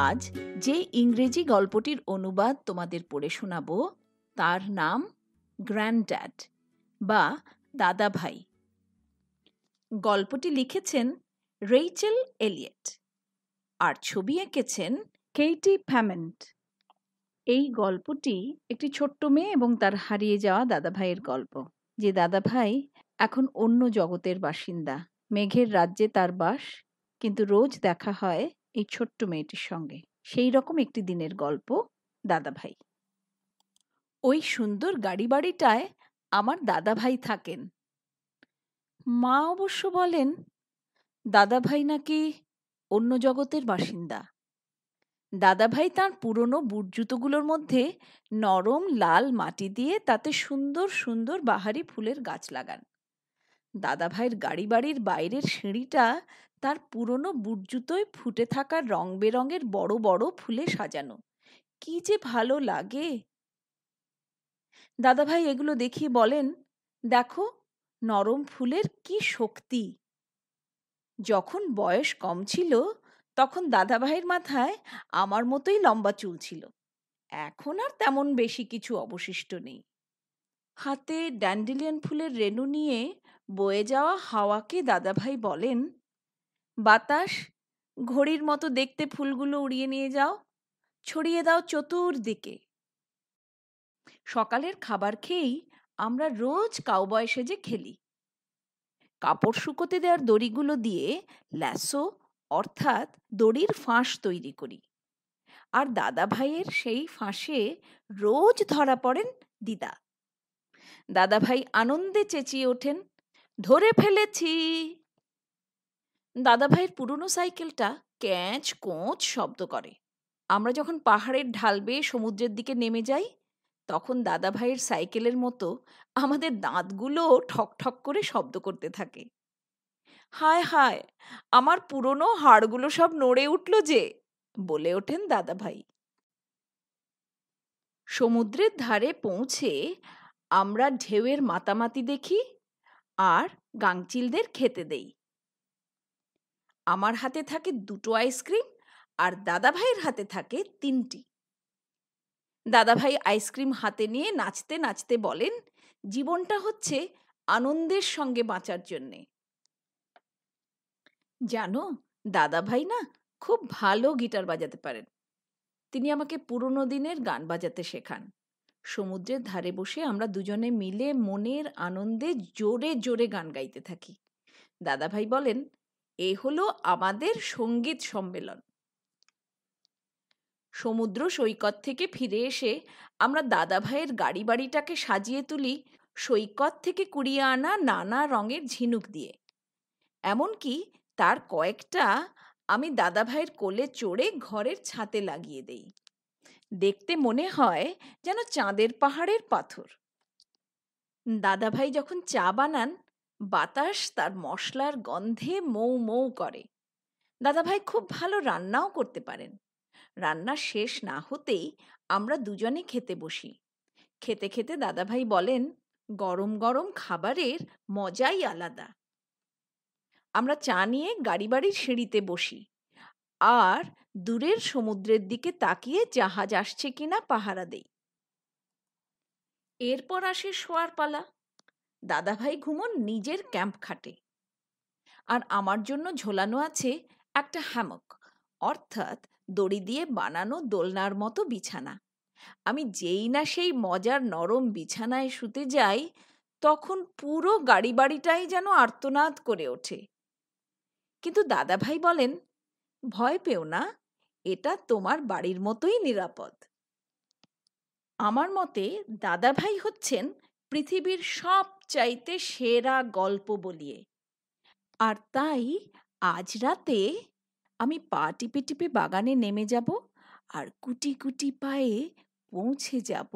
আজ যে ইংরেজি গল্পটির অনুবাদ তোমাদের পড়ে শোনাব তার নাম গ্র্যান্ডড্যাড বা দাদাভাই গল্পটি লিখেছেন রেইচেল এলিয়েট আর ছবি এঁকেছেন কেইটি ফ্যামেন্ট এই গল্পটি একটি ছোট্ট মেয়ে এবং তার হারিয়ে যাওয়া দাদাভাইয়ের গল্প যে দাদাভাই এখন অন্য জগতের বাসিন্দা মেঘের রাজ্যে তার বাস কিন্তু রোজ দেখা হয় এই ছোট্ট মেয়েটির সঙ্গে সেই রকম একটি দিনের গল্প দাদাভাই ওই সুন্দর গাড়ি বাড়িটায় আমার দাদাভাই থাকেন মা অবশ্য বলেন দাদাভাই নাকি অন্য জগতের বাসিন্দা দাদাভাই তাঁর পুরনো বুট জুতোগুলোর মধ্যে নরম লাল মাটি দিয়ে তাতে সুন্দর সুন্দর বাহারি ফুলের গাছ লাগান দাদাভাইয়ের গাড়ি বাড়ির বাইরের সিঁড়িটা তার পুরনো বুটজুতোয় ফুটে থাকা রং বেরঙের বড় বড় ফুলে সাজানো কি যে ভালো লাগে দাদাভাই এগুলো দেখিয়ে বলেন দেখো নরম ফুলের কি শক্তি যখন বয়স কম ছিল তখন দাদাভাইয়ের মাথায় আমার মতোই লম্বা চুল ছিল এখন আর তেমন বেশি কিছু অবশিষ্ট নেই হাতে ড্যান্ডেলিয়ান ফুলের রেণু নিয়ে বয়ে যাওয়া হাওয়াকে দাদাভাই বলেন বাতাস ঘড়ির মতো দেখতে ফুলগুলো উড়িয়ে নিয়ে যাও ছড়িয়ে দাও চতুর্দিকে সকালের খাবার খেয়েই আমরা রোজ কাউবয় সেজে খেলি কাপড় শুকোতে দেওয়ার দড়িগুলো দিয়ে ল্যাসো অর্থাৎ দড়ির ফাঁস তৈরি করি আর দাদা ভাইয়ের সেই ফাঁসে রোজ ধরা পড়েন দিদা দাদা ভাই আনন্দে চেঁচিয়ে ওঠেন ধরে ফেলেছি দাদাভাইয়ের পুরনো সাইকেলটা ক্যাঁচ কোঁচ শব্দ করে আমরা যখন পাহাড়ের ঢাল বেয়ে সমুদ্রের দিকে নেমে যাই তখন দাদাভাইয়ের সাইকেলের মতো আমাদের দাঁতগুলো ঠকঠক করে শব্দ করতে থাকে হায় হায় আমার পুরনো হাড়গুলো সব নড়ে উঠল যে বলে ওঠেন দাদাভাই সমুদ্রের ধারে পৌঁছে আমরা ঢেউয়ের মাতামাতি দেখি আর গাংচিলদের খেতে দেই আমার হাতে থাকে দুটো আইসক্রিম আর দাদাভাইয়ের হাতে থাকে তিনটি দাদাভাই আইসক্রিম হাতে নিয়ে নাচতে নাচতে বলেন জীবনটা হচ্ছে আনন্দের সঙ্গে বাঁচার জন্যে জানো দাদাভাই না খুব ভালো গিটার বাজাতে পারেন তিনি আমাকে পুরনো দিনের গান বাজাতে শেখান সমুদ্রের ধারে বসে আমরা দুজনে মিলে মনের আনন্দে জোরে জোরে গান গাইতে থাকি দাদাভাই বলেন এ হলো আমাদের সঙ্গীত সম্মেলন সমুদ্র সৈকত থেকে ফিরে এসে আমরা দাদাভাইয়ের গাড়ি বাড়িটাকে সাজিয়ে তুলি সৈকত থেকে কুড়িয়ে আনা নানা রঙের ঝিনুক দিয়ে এমনকি তার কয়েকটা আমি দাদাভাইয়ের কোলে চড়ে ঘরের ছাতে লাগিয়ে দেই দেখতে মনে হয় যেন চাঁদের পাহাড়ের পাথর দাদাভাই যখন চা বানান বাতাস তার মশলার গন্ধে মৌ মৌ করে দাদাভাই খুব ভালো রান্নাও করতে পারেন রান্না শেষ না হতেই আমরা দুজনে খেতে বসি খেতে খেতে দাদাভাই বলেন গরম গরম খাবারের মজাই আলাদা আমরা চা নিয়ে গাড়ি বাড়ির সিঁড়িতে বসি আর দূরের সমুদ্রের দিকে তাকিয়ে জাহাজ আসছে কিনা পাহারা দেই এরপর আসে শোয়ার পালা দাদাভাই ঘুমন নিজের ক্যাম্প খাটে আর আমার জন্য ঝোলানো আছে একটা হ্যামক অর্থাৎ দড়ি দিয়ে বানানো দোলনার মতো বিছানা আমি যেই না সেই মজার নরম বিছানায় শুতে যাই তখন পুরো গাড়ি বাড়িটাই যেন আর্তনাদ করে ওঠে কিন্তু দাদাভাই বলেন ভয় পেও না এটা তোমার বাড়ির মতোই নিরাপদ আমার মতে দাদাভাই হচ্ছেন পৃথিবীর সব চাইতে সেরা গল্প বলিয়ে আর তাই আজ রাতে আমি পা টিপে টিপে বাগানে নেমে যাব আর কুটি কুটি পায়ে পৌঁছে যাব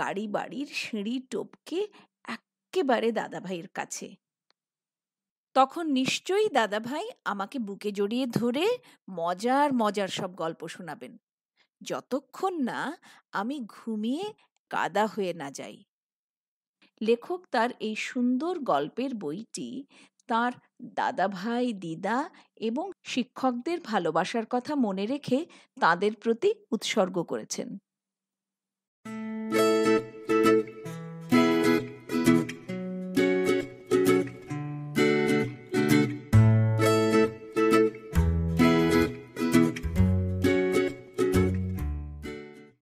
গাড়ি বাড়ির সিঁড়ি টপকে এক্কেবারে দাদাভাইয়ের কাছে তখন নিশ্চয়ই দাদাভাই আমাকে বুকে জড়িয়ে ধরে মজার মজার সব গল্প শোনাবেন যতক্ষণ না আমি ঘুমিয়ে কাদা হয়ে না যাই লেখক তার এই সুন্দর গল্পের বইটি তার দাদাভাই দিদা এবং শিক্ষকদের ভালোবাসার কথা মনে রেখে তাদের প্রতি উৎসর্গ করেছেন